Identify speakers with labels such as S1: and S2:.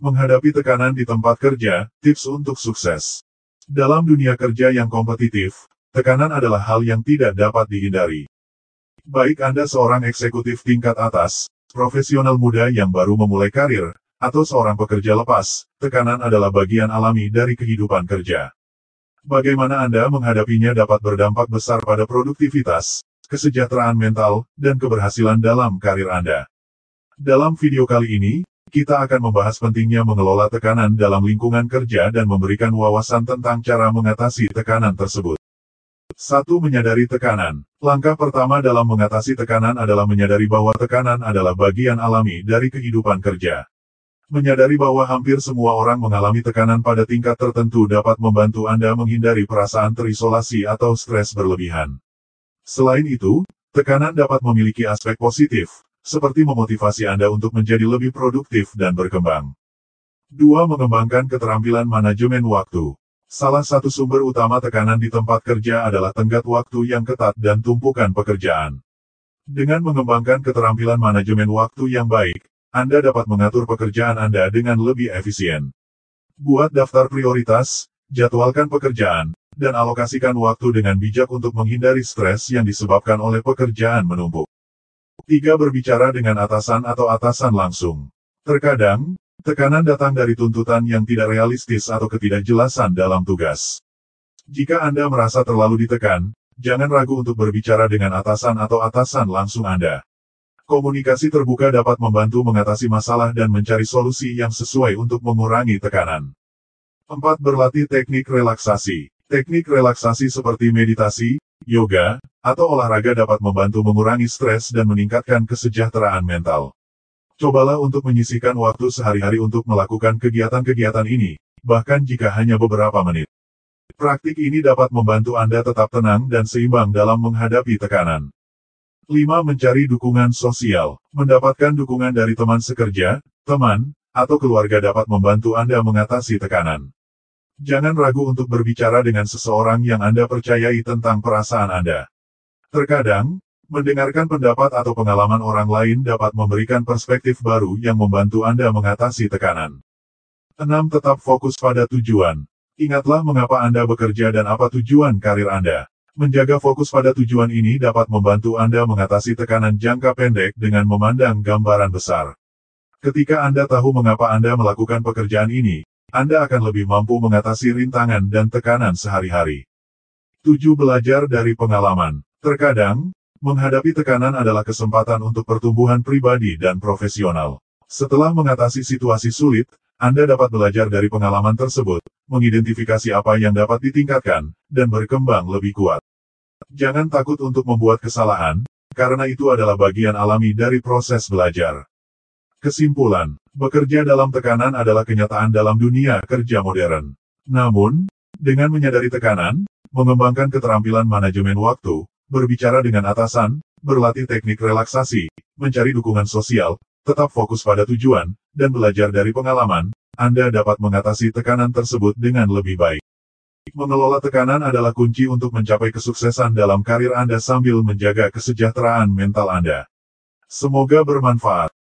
S1: Menghadapi tekanan di tempat kerja, tips untuk sukses. Dalam dunia kerja yang kompetitif, tekanan adalah hal yang tidak dapat dihindari. Baik Anda seorang eksekutif tingkat atas, profesional muda yang baru memulai karir, atau seorang pekerja lepas, tekanan adalah bagian alami dari kehidupan kerja. Bagaimana Anda menghadapinya dapat berdampak besar pada produktivitas, kesejahteraan mental, dan keberhasilan dalam karir Anda. Dalam video kali ini, kita akan membahas pentingnya mengelola tekanan dalam lingkungan kerja dan memberikan wawasan tentang cara mengatasi tekanan tersebut. 1. Menyadari tekanan. Langkah pertama dalam mengatasi tekanan adalah menyadari bahwa tekanan adalah bagian alami dari kehidupan kerja. Menyadari bahwa hampir semua orang mengalami tekanan pada tingkat tertentu dapat membantu Anda menghindari perasaan terisolasi atau stres berlebihan. Selain itu, tekanan dapat memiliki aspek positif, seperti memotivasi Anda untuk menjadi lebih produktif dan berkembang. 2. Mengembangkan keterampilan manajemen waktu. Salah satu sumber utama tekanan di tempat kerja adalah tenggat waktu yang ketat dan tumpukan pekerjaan. Dengan mengembangkan keterampilan manajemen waktu yang baik, Anda dapat mengatur pekerjaan Anda dengan lebih efisien. Buat daftar prioritas, jadwalkan pekerjaan, dan alokasikan waktu dengan bijak untuk menghindari stres yang disebabkan oleh pekerjaan menumpuk. Tiga berbicara dengan atasan atau atasan langsung. Terkadang, tekanan datang dari tuntutan yang tidak realistis atau ketidakjelasan dalam tugas. Jika Anda merasa terlalu ditekan, jangan ragu untuk berbicara dengan atasan atau atasan langsung Anda. Komunikasi terbuka dapat membantu mengatasi masalah dan mencari solusi yang sesuai untuk mengurangi tekanan. 4. Berlatih teknik relaksasi. Teknik relaksasi seperti meditasi, yoga, atau olahraga dapat membantu mengurangi stres dan meningkatkan kesejahteraan mental. Cobalah untuk menyisihkan waktu sehari-hari untuk melakukan kegiatan-kegiatan ini, bahkan jika hanya beberapa menit. Praktik ini dapat membantu Anda tetap tenang dan seimbang dalam menghadapi tekanan. 5. Mencari dukungan sosial. Mendapatkan dukungan dari teman sekerja, teman, atau keluarga dapat membantu Anda mengatasi tekanan. Jangan ragu untuk berbicara dengan seseorang yang Anda percayai tentang perasaan Anda. Terkadang, mendengarkan pendapat atau pengalaman orang lain dapat memberikan perspektif baru yang membantu Anda mengatasi tekanan. 6. Tetap fokus pada tujuan. Ingatlah mengapa Anda bekerja dan apa tujuan karir Anda. Menjaga fokus pada tujuan ini dapat membantu Anda mengatasi tekanan jangka pendek dengan memandang gambaran besar. Ketika Anda tahu mengapa Anda melakukan pekerjaan ini, Anda akan lebih mampu mengatasi rintangan dan tekanan sehari-hari. 7. Belajar dari pengalaman. Terkadang, menghadapi tekanan adalah kesempatan untuk pertumbuhan pribadi dan profesional. Setelah mengatasi situasi sulit, Anda dapat belajar dari pengalaman tersebut, mengidentifikasi apa yang dapat ditingkatkan, dan berkembang lebih kuat. Jangan takut untuk membuat kesalahan, karena itu adalah bagian alami dari proses belajar. Kesimpulan, bekerja dalam tekanan adalah kenyataan dalam dunia kerja modern. Namun, dengan menyadari tekanan, mengembangkan keterampilan manajemen waktu, berbicara dengan atasan, berlatih teknik relaksasi, mencari dukungan sosial, tetap fokus pada tujuan, dan belajar dari pengalaman, Anda dapat mengatasi tekanan tersebut dengan lebih baik. Mengelola tekanan adalah kunci untuk mencapai kesuksesan dalam karir Anda sambil menjaga kesejahteraan mental Anda. Semoga bermanfaat.